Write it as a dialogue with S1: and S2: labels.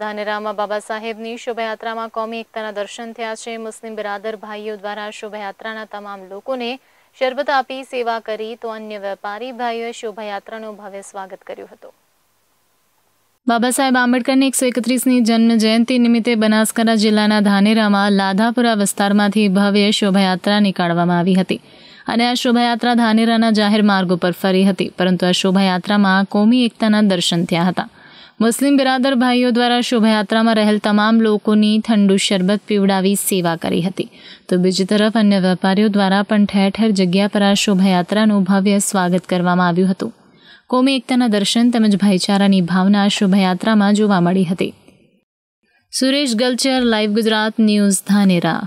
S1: ધાનેરામાં બાબા સાહેબની શોભાયાત્રામાં કોમી એકતાના દર્શન થયા છે મુસ્લિમ બિરાદર ભાઈઓ દ્વારા શોભાયાત્રાના તમામ લોકોને શરબત આપી સેવા કરી તો અન્ય વેપારી ભાઈઓએ શોભાયાત્રાનું ભવ્ય સ્વાગત કર્યું હતું બાબા સાહેબ આંબેડકરની એકસો એકત્રીસની જન્મ જયંતિ નિમિત્તે બનાસકાંઠા જિલ્લાના ધાનેરામાં લાધાપુરા વિસ્તારમાંથી ભવ્ય શોભાયાત્રા નીકાળવામાં આવી હતી અને આ શોભાયાત્રા ધાનેરાના જાહેર માર્ગ ઉપર ફરી હતી પરંતુ આ શોભાયાત્રામાં કોમી એકતાના દર્શન થયા હતા મુસ્લિમ બિરાદર ભાઈઓ દ્વારા શોભાયાત્રામાં રહેલ તમામ લોકોની ઠંડુ શરબત પીવડાવી સેવા કરી હતી તો બીજી તરફ અન્ય વેપારીઓ દ્વારા પણ ઠેર ઠેર જગ્યા પર આ શોભાયાત્રાનું ભવ્ય સ્વાગત કરવામાં આવ્યું હતું કોમી એકતાના દર્શન તેમજ ભાઈચારાની ભાવના શોભાયાત્રામાં જોવા મળી હતી સુરેશ ગલચર લાઈવ ગુજરાત ન્યૂઝ ધાનેરા